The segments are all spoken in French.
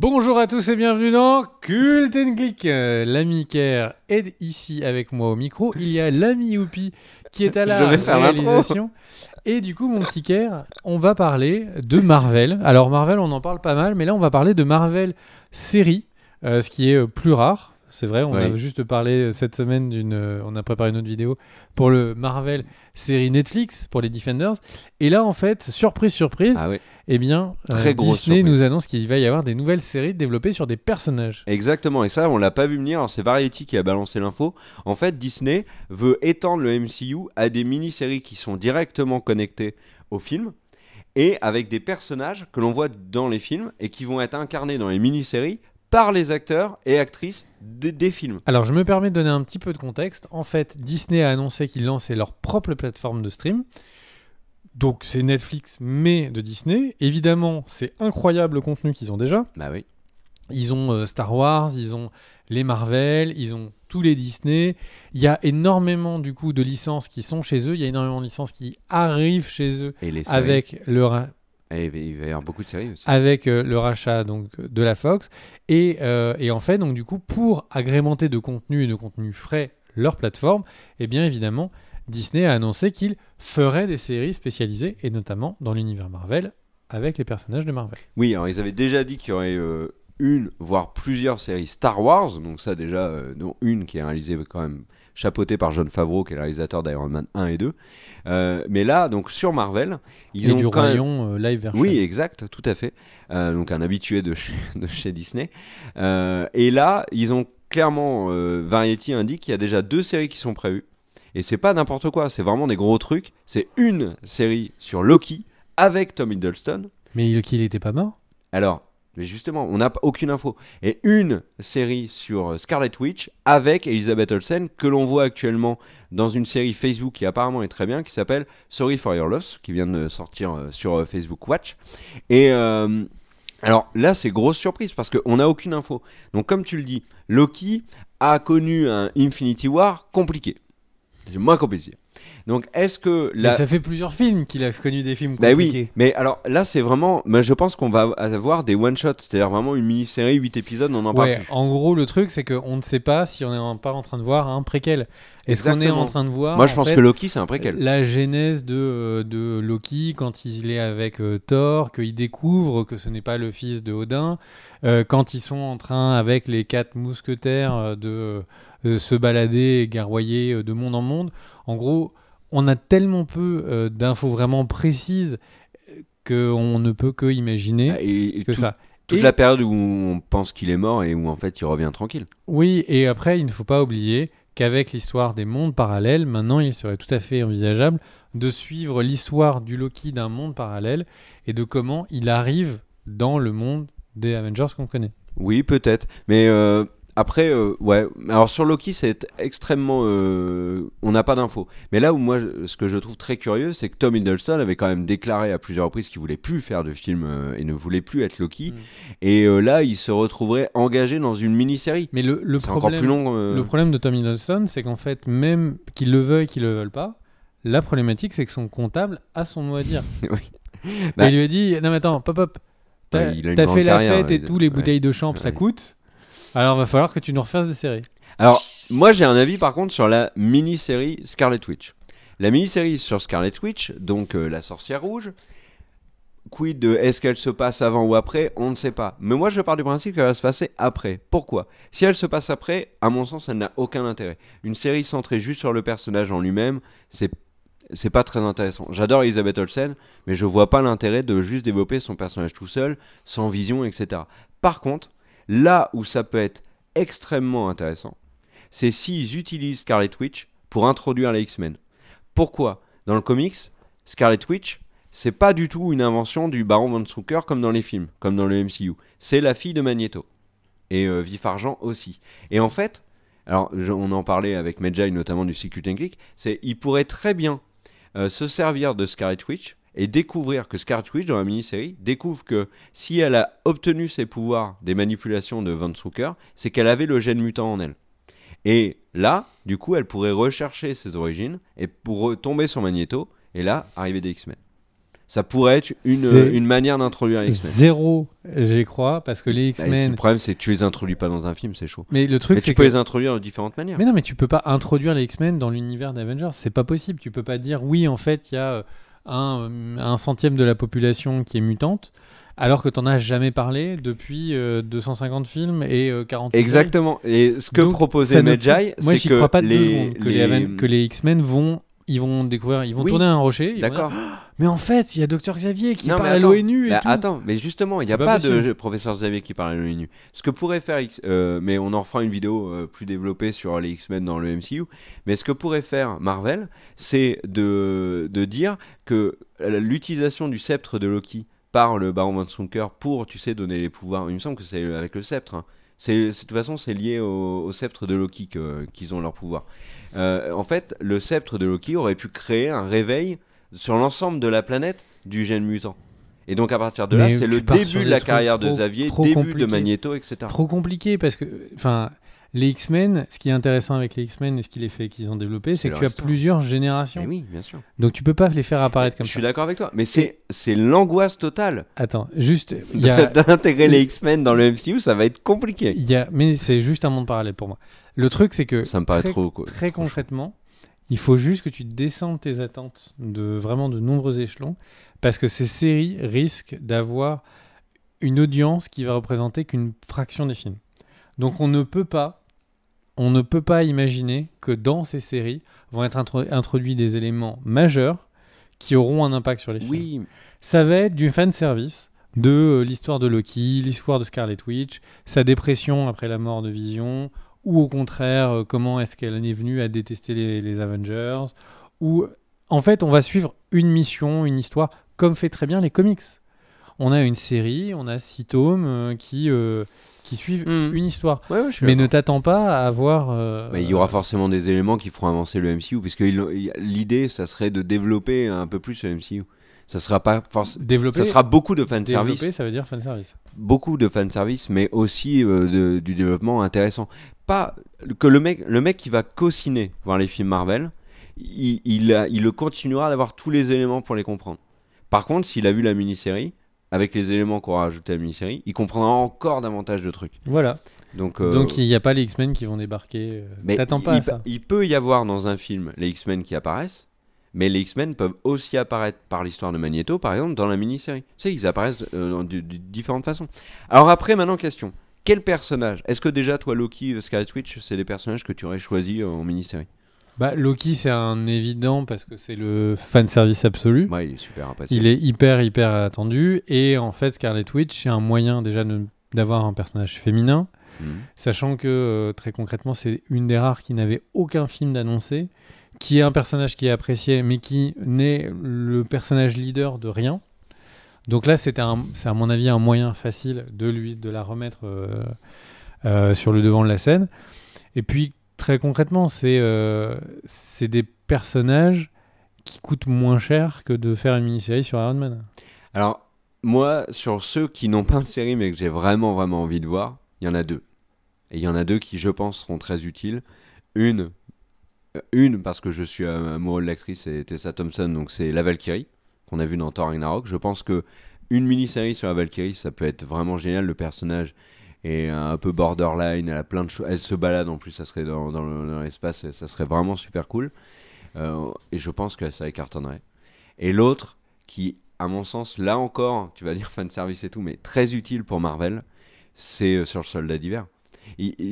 Bonjour à tous et bienvenue dans Cult Click. Euh, l'ami Kerr est ici avec moi au micro. Il y a l'ami Youpi qui est à la Je réalisation. Et du coup, mon petit Kerr, on va parler de Marvel. Alors Marvel, on en parle pas mal, mais là, on va parler de Marvel série, euh, ce qui est euh, plus rare. C'est vrai, on a juste parlé euh, cette semaine d'une. Euh, on a préparé une autre vidéo pour le Marvel série Netflix pour les Defenders. Et là, en fait, surprise, surprise, ah eh bien, euh, Disney nous annonce qu'il va y avoir des nouvelles séries développées sur des personnages. Exactement, et ça, on l'a pas vu venir. C'est Variety qui a balancé l'info. En fait, Disney veut étendre le MCU à des mini-séries qui sont directement connectées au film et avec des personnages que l'on voit dans les films et qui vont être incarnés dans les mini-séries par les acteurs et actrices des, films. Alors je me permets de donner un petit peu de contexte. En fait, Disney a annoncé qu'ils lançaient leur propre plateforme de stream. Donc c'est Netflix mais de Disney. Évidemment, c'est incroyable le contenu qu'ils ont déjà. Bah oui. Ils ont euh, Star Wars, ils ont les Marvel, ils ont tous les Disney. Il y a énormément du coup de licences qui sont chez eux. Il y a énormément de licences qui arrivent chez eux avec leur il va y avoir beaucoup de séries aussi. Avec euh, le rachat donc, de la Fox. Et, euh, et, en fait, donc, du coup, pour agrémenter de contenu et de contenu frais leur plateforme, eh bien évidemment, Disney a annoncé qu'il ferait des séries spécialisées, et notamment dans l'univers Marvel, avec les personnages de Marvel. Oui, alors ils avaient déjà dit qu'il y aurait euh, une, voire plusieurs séries Star Wars. Donc ça déjà, euh, une qui est réalisée quand même chapeautée par John Favreau, qui est le réalisateur d'Iron Man 1 et 2. Euh, mais là, donc sur Marvel, ils ont du quand euh, live version. Oui, exact, tout à fait. donc un habitué de chez, Disney. et là, ils ont clairement, Variety indique qu'il y a déjà deux séries qui sont prévues. Et c'est pas n'importe quoi, c'est vraiment des gros trucs. C'est une série sur Loki avec Tom Hiddleston. Mais Loki, il était pas mort Alors, mais justement, on n'a aucune info. Et une série sur euh, Scarlet Witch avec Elisabeth Olsen que l'on voit actuellement dans une série Facebook qui apparemment est très bien, qui s'appelle Sorry for Your Loss, qui vient de sortir euh, sur euh, Facebook Watch. Et alors là, c'est grosse surprise parce qu'on n'a aucune info. Donc comme tu le dis, Loki a connu un Infinity War compliqué. C'est moins compliqué. Donc est-ce que là ça fait plusieurs films qu'il a connu des films compliqués. Bah oui, mais alors là c'est vraiment je pense qu'on va avoir des one shots, c'est-à-dire vraiment une mini-série 8 épisodes, on en parle. en gros le truc c'est qu'on ne sait pas si on n'est pas en train de voir un préquel. Est-ce qu'on est en train de voir Moi je pense que Loki c'est un préquel. La genèse de, euh, Loki quand il est avec euh, Thor, qu'il découvre que ce n'est pas le fils de Odin, euh, quand ils sont en train avec les quatre mousquetaires de, se balader et garroyer de monde en monde. En gros, on a tellement peu euh, d'infos vraiment précises qu'on ne peut que imaginer ah, que ça. Toute la période où on pense qu'il est mort et où en fait il revient tranquille. Oui, et après, il ne faut pas oublier qu'avec l'histoire des mondes parallèles, maintenant il serait tout à fait envisageable de suivre l'histoire du Loki d'un monde parallèle et de comment il arrive dans le monde des Avengers qu'on connaît. Oui, peut-être. Mais euh, après, euh, ouais. Alors sur Loki, c'est extrêmement. Euh, on n'a pas d'infos. Mais là où moi, ce que je trouve très curieux, c'est que Tom Hiddleston avait quand même déclaré à plusieurs reprises qu'il voulait plus faire de film euh, et ne voulait plus être Loki. Mm. Et là, il se retrouverait engagé dans une mini-série. Mais le, le problème, plus long. le problème de Tom Hiddleston, c'est qu'en fait, même qu'il le veuille, qu'il le veuille pas, la problématique, c'est que son comptable a son mot à dire. Oui. Bah il lui a dit, non mais attends, pop, pop, t'as fait la fête et tous les bouteilles de champ, ça coûte. Alors, va falloir que tu nous refasses des séries. Alors, moi, j'ai un avis par contre sur la mini-série Scarlet Witch. La mini-série sur Scarlet Witch, donc euh, la sorcière rouge, quid de est-ce qu'elle se passe avant ou après On ne sait pas. Mais moi, je pars du principe qu'elle va se passer après. Pourquoi Si elle se passe après, à mon sens, elle n'a aucun intérêt. Une série centrée juste sur le personnage en lui-même, c'est c'est pas très intéressant. J'adore Elisabeth Olsen, mais je vois pas l'intérêt de juste développer son personnage tout seul, sans vision, etc. Par contre, Là où ça peut être extrêmement intéressant, c'est s'ils utilisent Scarlet Witch pour introduire les X-Men. Pourquoi Dans le comics, Scarlet Witch, c'est pas du tout une invention du Baron Von Strucker comme dans les films, comme dans le MCU. C'est la fille de Magneto. Et euh, Vif Argent aussi. Et en fait, alors on en parlait avec Medjay notamment du Circuit and Click, c'est il pourrait très bien euh, se servir de Scarlet Witch et découvrir que Witch dans la mini-série, découvre que si elle a obtenu ses pouvoirs des manipulations de Van Strucker, c'est qu'elle avait le gène mutant en elle. Et là, du coup, elle pourrait rechercher ses origines et pour tomber sur Magneto, et là, arriver des X-Men. Ça pourrait être une, une manière d'introduire les X-Men. Zéro, j'y crois, parce que les bah, X-Men. le problème, c'est que tu les introduis pas dans un film, c'est chaud. Mais le truc, tu peux les introduire de différentes manières. Mais non, mais tu peux pas introduire les X-Men dans l'univers d'Avengers, c'est pas possible. Tu peux pas dire oui, en fait, il y a euh, un, centième de la population qui est mutante, alors que t'en as jamais parlé depuis 250 euh, films et euh, 40 Exactement. Et ce que Donc, proposait Medjay, c'est crois pas que les, que les X-Men vont ils vont découvrir, ils vont tourner un rocher. D'accord. mais en fait, il y a Docteur Xavier qui parle à l'ONU. Bah, attends, mais justement, il n'y a pas, de professeur Xavier qui parle à l'ONU. Ce que pourrait faire, euh, mais on en fera une vidéo euh, plus développée sur les X-Men dans le MCU. Mais ce que pourrait faire Marvel, c'est de, de dire que euh, l'utilisation du sceptre de Loki par le Baron von Sunker pour, tu sais, donner les pouvoirs. Il me semble que c'est avec le sceptre. Hein. De toute façon, c'est lié au, sceptre de Loki qu'ils ont leur pouvoir. Euh, en fait, le sceptre de Loki aurait pu créer un réveil sur l'ensemble de la planète du gène mutant. Et donc à partir de là, c'est le début de la carrière de Xavier, début de Magneto, etc. Trop compliqué parce que, enfin, les X-Men, ce qui est intéressant avec les X-Men et ce qu'ils qu'ils ont développé, c'est que tu as hein. plusieurs générations. Mais oui, bien sûr. Donc tu peux pas les faire apparaître comme ça. Je suis d'accord avec toi, mais c'est c'est l'angoisse totale. Attends, juste d'intégrer les X-Men dans le MCU, ça va être compliqué. Il y a... mais c'est juste un monde parallèle pour moi. Le truc c'est que ça me paraît trop très concrètement, il faut juste que tu descendes tes attentes de vraiment de nombreux échelons parce que ces séries risquent d'avoir une audience qui va représenter qu'une fraction des films. Donc on ne peut pas on ne peut pas imaginer que dans ces séries vont être introduits des éléments majeurs qui auront un impact sur les films. Oui. Ça va être du fan service de euh, l'histoire de Loki, l'histoire de Scarlet Witch, sa dépression après la mort de Vision, ou au contraire, euh, comment est-ce qu'elle est venue à détester les, les Avengers, ou en fait, on va suivre une mission, une histoire, comme fait très bien les comics on a une série, on a six tomes euh, qui euh, qui suivent hmm. une histoire. mais ne t'attends pas à avoir. Euh, il y aura forcément des éléments qui feront avancer le MCU, puisque l'idée, ça serait de développer un peu plus le MCU. Ça sera pas forcément. Ça sera beaucoup de fan service. Développer, ça veut dire fan service. Beaucoup de fan service, mais aussi du développement intéressant. Pas que le mec, le mec qui va co-signer voir les films Marvel, il, il continuera d'avoir tous les éléments pour les comprendre. Par contre, s'il a vu la mini-série, avec les éléments qu'on ajoutés à la mini-série, il comprendra encore davantage de trucs. Voilà. Donc, euh, Donc il n'y a pas les X-Men qui vont débarquer. Euh, mais T'attends pas il, ça. Il peut y avoir dans un film les X-Men qui apparaissent, mais les X-Men peuvent aussi apparaître par l'histoire de Magneto, par exemple, dans la mini-série. Tu sais, ils apparaissent euh, de, différentes façons. Alors après, maintenant, question. Quel personnage Est-ce que déjà, toi, Loki, Scarlet Witch, c'est des personnages que tu aurais choisis en mini-série bah, Loki, c'est un évident parce que c'est le fan service absolu. il est super Il est hyper, hyper attendu. Et en fait, Scarlet Witch, c'est un moyen déjà d'avoir un personnage féminin. Mhm. Sachant que, euh, très concrètement, c'est une des rares qui n'avait aucun film d'annoncé, qui est un personnage qui est apprécié, mais qui n'est le personnage leader de rien. Donc là, c'est à mon avis un moyen facile de lui de la remettre euh, euh, sur le devant de la scène. Et puis Très concrètement, euh, c'est des personnages qui coûtent moins cher que de faire une mini-série sur Iron Man. Alors, moi, sur ceux qui n'ont pas de série mais que j'ai vraiment, vraiment envie de voir, il y en a deux. Et il y en a deux qui, je pense, seront très utiles. Une, euh, une parce que je suis amoureux de l'actrice et Tessa Thompson, donc c'est La Valkyrie, qu'on a vue dans Thor Ragnarok. Je pense que une mini-série sur la Valkyrie, ça peut être vraiment génial. Le personnage et un peu borderline. Elle a plein de choses. Elle se balade en plus, ça serait dans, dans l'espace, ça serait vraiment super cool. Euh, et je pense que ça écartonnerait. Et l'autre, qui, à mon sens, là encore, tu vas dire fan service et tout, mais très utile pour Marvel, c'est euh, sur le soldat d'hiver.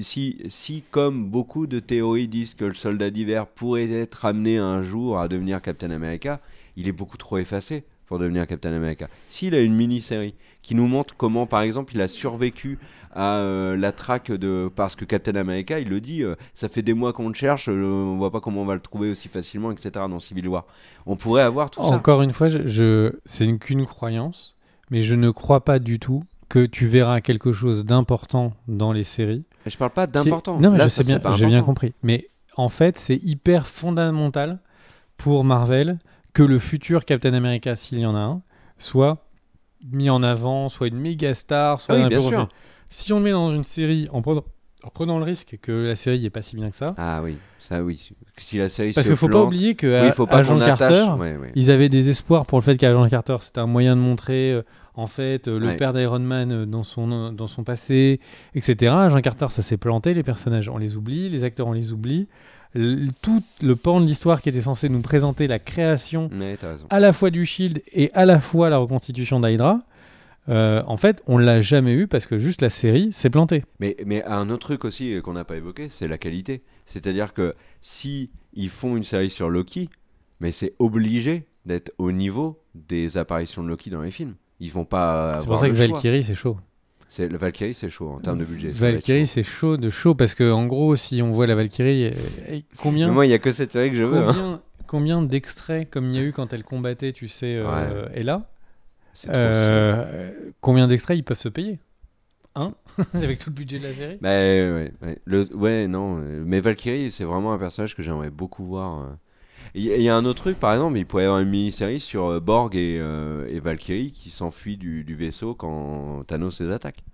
Si, si, comme beaucoup de théories disent que le soldat d'hiver pourrait être amené un jour à devenir Captain America, il est beaucoup trop effacé pour devenir Captain America. S'il a une mini-série qui nous montre comment, par exemple, il a survécu à euh, la traque de. Parce que Captain America, il le dit, euh, ça fait des mois qu'on le cherche, on euh, on voit pas comment on va le trouver aussi facilement, etc. dans Civil War. On pourrait avoir tout ça. Encore une fois, je, c'est qu'une croyance, mais je ne crois pas du tout que tu verras quelque chose d'important dans les séries. Je parle pas d'important. Non, mais je sais bien, j'ai bien compris. Mais en fait, c'est hyper fondamental pour Marvel que le futur Captain America, s'il y en a un, soit mis en avant, soit une méga star, soit ah oui, bien sûr. Si on le met dans une série en prenant, en prenant le risque que la série n'est pas si bien que ça. Ah oui, ça oui. Si la série Parce qu'il ne faut pas oublier que jean euh, faut Carter, ils avaient des espoirs pour le fait jean Carter, c'était un moyen de montrer euh, en fait euh, le père d'Iron Man dans, son, dans son passé, etc. jean Carter, ça s'est planté, les personnages, on les oublie, les acteurs, on les oublie tout le pan de l'histoire qui était censé nous présenter la création à la fois du Shield et à la fois la reconstitution d'Hydra. Euh, en fait, on l'a jamais eu parce que juste la série s'est plantée. Mais, mais un autre truc aussi euh, qu'on n'a pas évoqué, c'est la qualité. C'est-à-dire que si ils font une série sur Loki, mais c'est obligé d'être au niveau des apparitions de Loki dans les films. Ils vont pas. C'est pour ça que Valkyrie, c'est chaud. C'est le Valkyrie, c'est chaud en termes de budget. Valkyrie, c'est chaud. de chaud parce que en gros, si on voit la Valkyrie, euh, combien Moi, il y a que cette série que je veux. Hein. Combien d'extraits comme il y a eu quand elle combattait, tu sais, euh, là euh, Combien d'extraits ils peuvent se payer Hein Avec tout le budget de la série. Bah, le, ouais, non. Euh, mais Valkyrie, c'est vraiment un personnage que j'aimerais beaucoup voir il y, a un autre truc, par exemple, il pourrait y avoir une mini-série sur euh, Borg euh, et, Valkyrie qui s'enfuient du, vaisseau quand Thanos les attaque.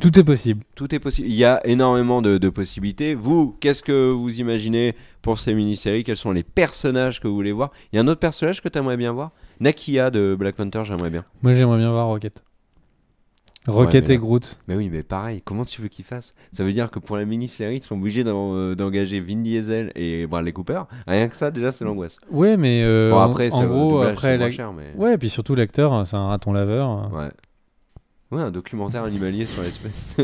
Tout est possible. Tout est possible. Il y a énormément de, de possibilités. Vous, qu'est-ce que vous imaginez pour ces mini-séries Quels sont les personnages que vous voulez voir Il y a un autre personnage que tu aimerais bien voir Nakia de Black Panther, j'aimerais bien. Moi, j'aimerais bien voir Rocket. Rocket et Groot. Mais oui, mais pareil, comment tu veux qu'ils fassent Ça veut dire que pour la mini-série, ils sont obligés euh, d'engager Vin Diesel et Bradley Cooper. Rien que ça, déjà, c'est l'angoisse. Ouais, mais euh, bon, après, en, gros, après la... cher, Ouais, et puis surtout l'acteur, hein, c'est un raton laveur. Hein. Ouais. Ouais, un documentaire animalier sur l'espèce.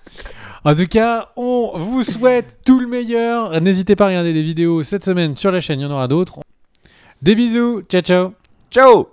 en tout cas, on vous souhaite tout le meilleur. N'hésitez pas à regarder des vidéos cette semaine sur la chaîne, il y en aura d'autres. Des bisous, ciao ciao. Ciao